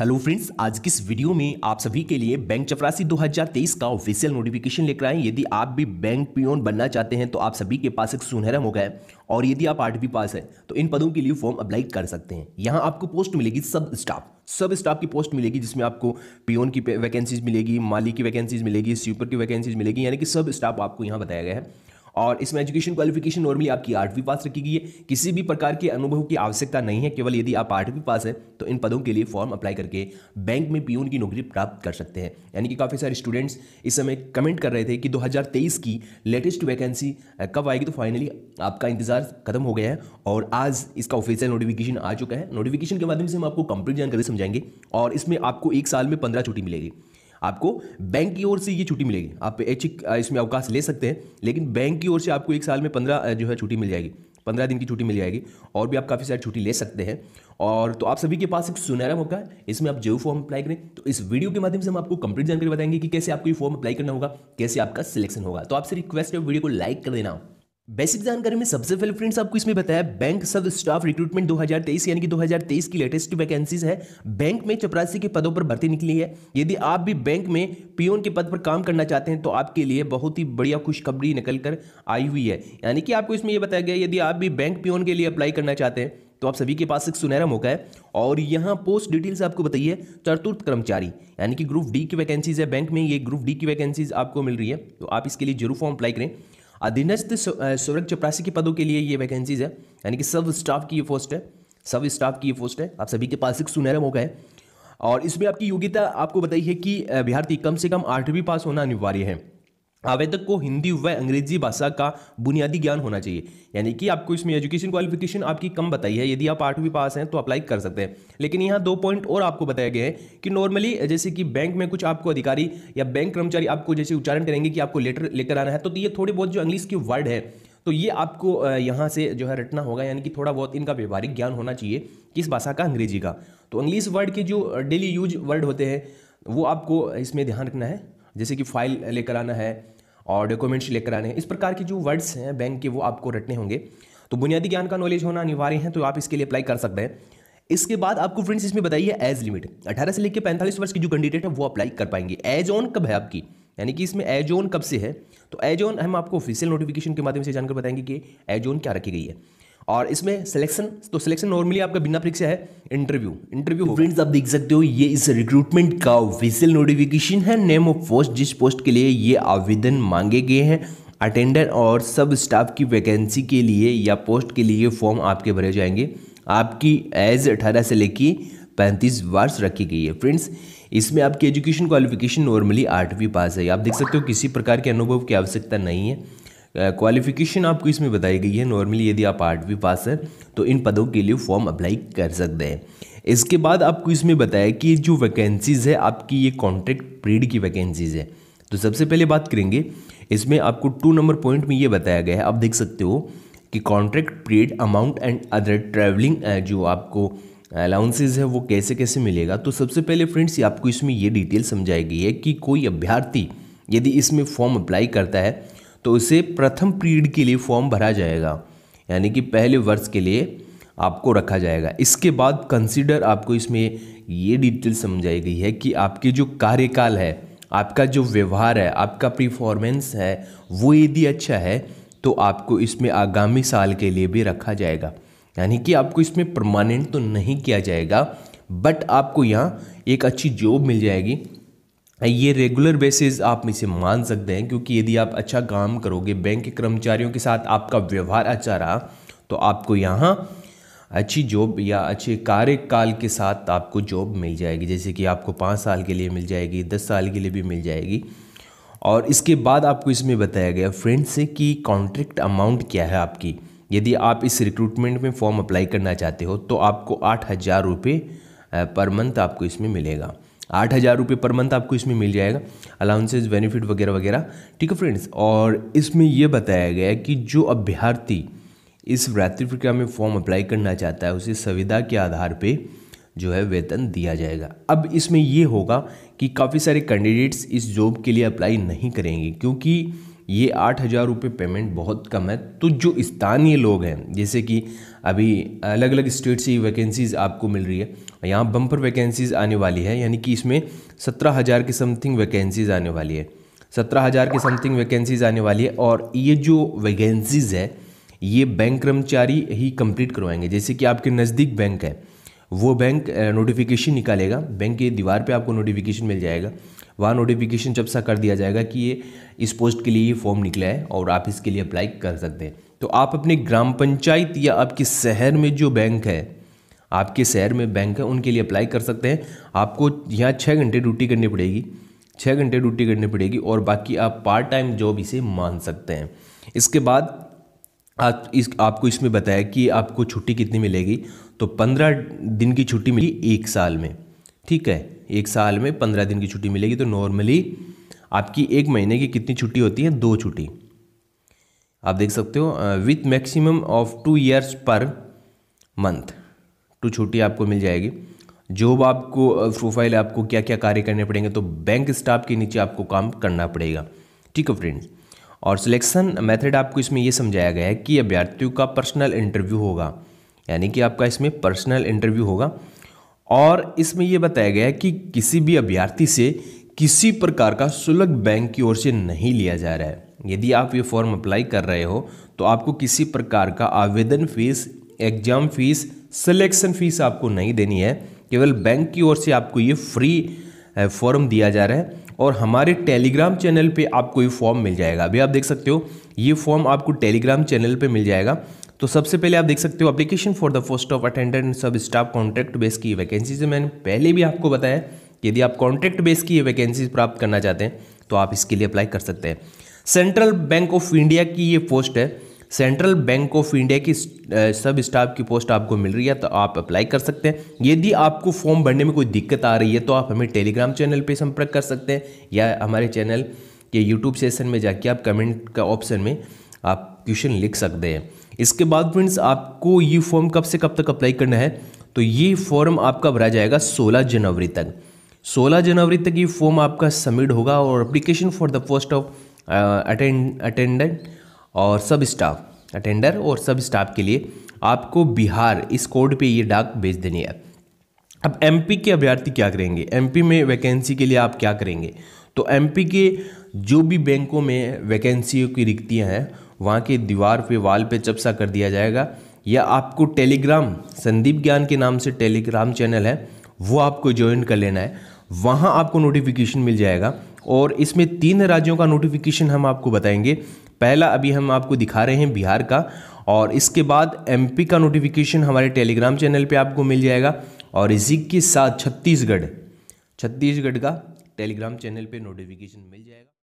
hello friends आज की इस वीडियो में आप सभी के लिए बैंक चपरासी 2023 का ऑफिशियल नोटिफिकेशन लेकर आए यदि आप भी बैंक पियोन बनना चाहते हैं तो आप सभी के पास एक सुनहरा मौका है और यदि आप आठवीं पास है तो इन पदों के लिए फॉर्म अप्लाई कर सकते हैं यहाँ आपको पोस्ट मिलेगी सब स्टाफ सब स्टाफ की पोस्ट मिलेगी जिसमें आपको पियोन की वैकेंसीज मिलेगी माली की वैकेंसीज मिलेगी स्वीपर की वैकेंसीज मिलेगी यानी कि सब स्टाफ आपको यहाँ बताया गया है और इसमें एजुकेशन क्वालिफिकेशन नॉर्मली आपकी आठवीं पास रखी गई है किसी भी प्रकार के अनुभव की आवश्यकता नहीं है केवल यदि आप आठवीं पास हैं तो इन पदों के लिए फॉर्म अप्लाई करके बैंक में पीओन की नौकरी प्राप्त कर सकते हैं यानी कि काफ़ी सारे स्टूडेंट्स इस समय कमेंट कर रहे थे कि दो की लेटेस्ट वैकेंसी कब आएगी तो फाइनली आपका इंतजार खत्म हो गया है और आज इसका ऑफिशियल नोटिफिकेशन आ चुका है नोटिफिकेशन के माध्यम से हम आपको कंप्लीट जानकारी समझाएंगे और इसमें आपको एक साल में पंद्रह छुट्टी मिलेगी आपको बैंक की ओर से ये छुट्टी मिलेगी आप एच इसमें अवकाश ले सकते हैं लेकिन बैंक की ओर से आपको एक साल में पंद्रह जो है छुट्टी मिल जाएगी पंद्रह दिन की छुट्टी मिल जाएगी और भी आप काफ़ी सारी छुट्टी ले सकते हैं और तो आप सभी के पास एक सुनहरा मौका है इसमें आप जो फॉर्म अप्लाई करें तो इस वीडियो के माध्यम से हम आपको कंप्लीट जानकारी बताएंगे कि कैसे आपको ये फॉर्म अप्लाई करना होगा कैसे आपका सिलेक्शन होगा तो आपसे रिक्वेस्ट है वीडियो को लाइक कर देना बेसिक जानकारी में सबसे पहले फ्रेंड्स आपको इसमें बताया बैंक सब स्टाफ रिक्रूटमेंट 2023 यानी कि 2023 की लेटेस्ट वैकेंसीज है बैंक में चपरासी के पदों पर भर्ती निकली है यदि आप भी बैंक में पीओन के पद पर काम करना चाहते हैं तो आपके लिए बहुत ही बढ़िया खुशखबरी निकल कर आई हुई है यानी कि आपको इसमें यह बताया गया यदि आप भी बैंक पीओन के लिए अप्लाई करना चाहते हैं तो आप सभी के पास एक सुनहरा मौका है और यहाँ पोस्ट डिटेल्स आपको बताइए चतुर्थ कर्मचारी यानी कि ग्रुप डी की वैकेंसीज है बैंक में ये ग्रुप डी की वैकेंसीज आपको मिल रही है तो आप इसके लिए जरूर फॉर्म अप्लाई करें अधीनस्थ सुरक्ष प्रशासकीय पदों के लिए ये वैकेंसीज है यानी कि सब स्टाफ की ये पोस्ट है सब स्टाफ की ये पोस्ट है आप सभी के पास एक सुनहरा मौका है और इसमें आपकी योग्यता आपको बताई है कि अभ्यर्थी कम से कम आठवीं पास होना अनिवार्य है आवेदक को हिंदी व अंग्रेजी भाषा का बुनियादी ज्ञान होना चाहिए यानी कि आपको इसमें एजुकेशन क्वालिफिकेशन आपकी कम बताई है यदि आप आठवीं पास हैं तो अप्लाई कर सकते हैं लेकिन यहाँ दो पॉइंट और आपको बताया गया है कि नॉर्मली जैसे कि बैंक में कुछ आपको अधिकारी या बैंक कर्मचारी आपको जैसे उच्चारण करेंगे कि आपको लेटर लेकर आना है तो ये थोड़ी बहुत जो इंग्लिश की वर्ड है तो ये आपको यहाँ से जो है रटना होगा यानी कि थोड़ा बहुत इनका व्यवहारिक ज्ञान होना चाहिए किस भाषा का अंग्रेजी का तो इंग्लिश वर्ड के जो डेली यूज वर्ड होते हैं वो आपको इसमें ध्यान रखना है जैसे कि फाइल लेकर आना है और डॉक्यूमेंट्स लेकर आने हैं इस प्रकार के जो वर्ड्स हैं बैंक के वो आपको रटने होंगे तो बुनियादी ज्ञान का नॉलेज होना अनिवार्य है तो आप इसके लिए अप्लाई कर सकते हैं इसके बाद आपको फ्रेंड्स इसमें बताइए एज लिमिट अठारह से लेकर पैंतालीस वर्ष की जो कैंडिडेट है वो अप्लाई कर पाएंगे एज ऑन कब है आपकी यानी कि इसमें एज ऑन कब से है तो एज ऑन हम आपको ऑफिशियल नोटिफिकेशन के माध्यम से जानकर बताएंगे कि एज ऑन क्या रखी गई है और इसमें सिलेक्शन तो सिलेक्शन नॉर्मली आपका बिना परीक्षा है इंटरव्यू इंटरव्यू फ्रेंड्स आप देख सकते हो ये इस रिक्रूटमेंट का ऑफिशियल नोटिफिकेशन है नेम ऑफ पोस्ट जिस पोस्ट के लिए ये आवेदन मांगे गए हैं अटेंडर और सब स्टाफ की वैकेंसी के लिए या पोस्ट के लिए फॉर्म आपके भरे जाएंगे आपकी एज अठारह से लेके पैंतीस वर्ष रखी गई है फ्रेंड्स इसमें आपकी एजुकेशन क्वालिफिकेशन नॉर्मली आठवीं पास है आप देख सकते हो किसी प्रकार के अनुभव की आवश्यकता नहीं है क्वालिफिकेशन uh, आपको इसमें बताई गई है नॉर्मली यदि आप आठवीं पास है तो इन पदों के लिए फॉर्म अप्लाई कर सकते हैं इसके बाद आपको इसमें बताया कि जो वैकेंसीज़ है आपकी ये कॉन्ट्रैक्ट पीरियड की वैकेंसीज़ है तो सबसे पहले बात करेंगे इसमें आपको टू नंबर पॉइंट में ये बताया गया है आप देख सकते हो कि contract period amount and other travelling जो आपको अलाउंसेज है वो कैसे कैसे मिलेगा तो सबसे पहले फ्रेंड्स आपको इसमें ये डिटेल समझाई गई है कि कोई अभ्यर्थी यदि इसमें फॉर्म अप्लाई करता है तो इसे प्रथम पीरियड के लिए फॉर्म भरा जाएगा यानी कि पहले वर्ष के लिए आपको रखा जाएगा इसके बाद कंसिडर आपको इसमें ये डिटेल समझाई गई है कि आपके जो कार्यकाल है आपका जो व्यवहार है आपका परफॉर्मेंस है वो यदि अच्छा है तो आपको इसमें आगामी साल के लिए भी रखा जाएगा यानी कि आपको इसमें परमानेंट तो नहीं किया जाएगा बट आपको यहाँ एक अच्छी जॉब मिल जाएगी ये रेगुलर बेसिस आप इसे मान सकते हैं क्योंकि यदि आप अच्छा काम करोगे बैंक के कर्मचारियों के साथ आपका व्यवहार अच्छा रहा तो आपको यहाँ अच्छी जॉब या अच्छे कार्यकाल के साथ आपको जॉब मिल जाएगी जैसे कि आपको पाँच साल के लिए मिल जाएगी दस साल के लिए भी मिल जाएगी और इसके बाद आपको इसमें बताया गया फ्रेंड से कि कॉन्ट्रैक्ट अमाउंट क्या है आपकी यदि आप इस रिक्रूटमेंट में फॉर्म अप्लाई करना चाहते हो तो आपको आठ हज़ार रुपये पर मंथ आपको इसमें मिलेगा आठ हज़ार रुपये पर मंथ आपको इसमें मिल जाएगा अलाउंसेज बेनिफिट वगैरह वगैरह ठीक है फ्रेंड्स और इसमें यह बताया गया है कि जो अभ्यर्थी इस वृत्ति प्रक्रिया में फॉर्म अप्लाई करना चाहता है उसे सुविधा के आधार पर जो है वेतन दिया जाएगा अब इसमें ये होगा कि काफ़ी सारे कैंडिडेट्स इस जॉब के लिए अप्लाई नहीं करेंगे क्योंकि ये आठ हज़ार रुपये पेमेंट बहुत कम है तो जो स्थानीय लोग हैं जैसे कि अभी अलग अलग स्टेट से वैकेंसीज़ आपको मिल रही है यहाँ बम्पर वैकेंसीज़ आने वाली है यानी कि इसमें सत्रह हज़ार के समथिंग वैकेंसीज़ आने वाली है सत्रह हज़ार के समथिंग वैकेंसीज़ आने वाली है और ये जो वैकेंसीज़ है ये बैंक कर्मचारी ही कंप्लीट करवाएंगे जैसे कि आपके नज़दीक बैंक है वो बैंक नोटिफिकेशन निकालेगा बैंक की दीवार पे आपको नोटिफिकेशन मिल जाएगा वहाँ नोटिफिकेशन जब सा कर दिया जाएगा कि ये इस पोस्ट के लिए ये फॉर्म निकला है और आप इसके लिए अप्लाई कर सकते हैं तो आप अपने ग्राम पंचायत या आपके शहर में जो बैंक है आपके शहर में बैंक है उनके लिए अप्लाई कर सकते हैं आपको यहाँ छः घंटे ड्यूटी करनी पड़ेगी छः घंटे ड्यूटी करनी पड़ेगी और बाकी आप पार्ट टाइम जॉब इसे मान सकते हैं इसके बाद आप इस आपको इसमें बताया कि आपको छुट्टी कितनी मिलेगी तो पंद्रह दिन की छुट्टी मिली एक साल में ठीक है एक साल में पंद्रह दिन की छुट्टी मिलेगी तो नॉर्मली आपकी एक महीने की कितनी छुट्टी होती है दो छुट्टी आप देख सकते हो with maximum of two years per month two छुट्टी आपको मिल जाएगी जॉब आपको प्रोफाइल आपको क्या क्या कार्य करने पड़ेंगे तो बैंक स्टाफ के नीचे आपको काम करना पड़ेगा ठीक है फ्रेंड्स और सिलेक्शन मेथड आपको इसमें यह समझाया गया है कि अभ्यर्थियों का पर्सनल इंटरव्यू होगा यानी कि आपका इसमें पर्सनल इंटरव्यू होगा और इसमें यह बताया गया है कि किसी भी अभ्यर्थी से किसी प्रकार का शुल्क बैंक की ओर से नहीं लिया जा रहा है यदि आप ये फॉर्म अप्लाई कर रहे हो तो आपको किसी प्रकार का आवेदन fees exam fees selection fees आपको नहीं देनी है केवल बैंक की ओर से आपको ये फ्री फॉर्म दिया जा रहा है और हमारे टेलीग्राम चैनल पे आपको ये फॉर्म मिल जाएगा अभी आप देख सकते हो ये फॉर्म आपको टेलीग्राम चैनल पे मिल जाएगा तो सबसे पहले आप देख सकते हो application for the post of attendant sub staff contract base की वैकेंसीज मैंने पहले भी आपको बताया यदि आप कॉन्ट्रैक्ट बेस की वैकेंसीज प्राप्त करना चाहते हैं तो आप इसके लिए अप्लाई कर सकते हैं सेंट्रल बैंक ऑफ इंडिया की ये पोस्ट है सेंट्रल बैंक ऑफ इंडिया की सब स्टाफ की पोस्ट आपको मिल रही है तो आप अप्लाई कर सकते हैं यदि आपको फॉर्म भरने में कोई दिक्कत आ रही है तो आप हमें टेलीग्राम चैनल पर संपर्क कर सकते हैं या हमारे चैनल के यूट्यूब सेशन में जाके आप कमेंट का ऑप्शन में आप क्वेश्चन लिख सकते हैं इसके बाद फ्रेंड्स आपको ये फॉर्म कब से कब तक अप्लाई करना है तो ये फॉर्म आपका भरा जाएगा 16 जनवरी तक 16 जनवरी तक ये फॉर्म आपका सबमिट होगा और application for the post of attendant और सब स्टाफ अटेंडर और सब स्टाफ के लिए आपको बिहार इस कोड पे ये डाक भेज देनी है अब एमपी के अभ्यर्थी क्या करेंगे एमपी में वैकेंसी के लिए आप क्या करेंगे तो एमपी के जो भी बैंकों में वैकेंसियों की रिक्तियाँ हैं वहाँ के दीवार पे वाल पे चपसा कर दिया जाएगा या आपको टेलीग्राम संदीप ज्ञान के नाम से टेलीग्राम चैनल है वो आपको ज्वाइन कर लेना है वहाँ आपको नोटिफिकेशन मिल जाएगा और इसमें तीन राज्यों का नोटिफिकेशन हम आपको बताएंगे पहला अभी हम आपको दिखा रहे हैं बिहार का और इसके बाद एमपी का नोटिफिकेशन हमारे टेलीग्राम चैनल पे आपको मिल जाएगा और इसी के साथ छत्तीसगढ़ छत्तीसगढ़ का टेलीग्राम चैनल पे नोटिफिकेशन मिल जाएगा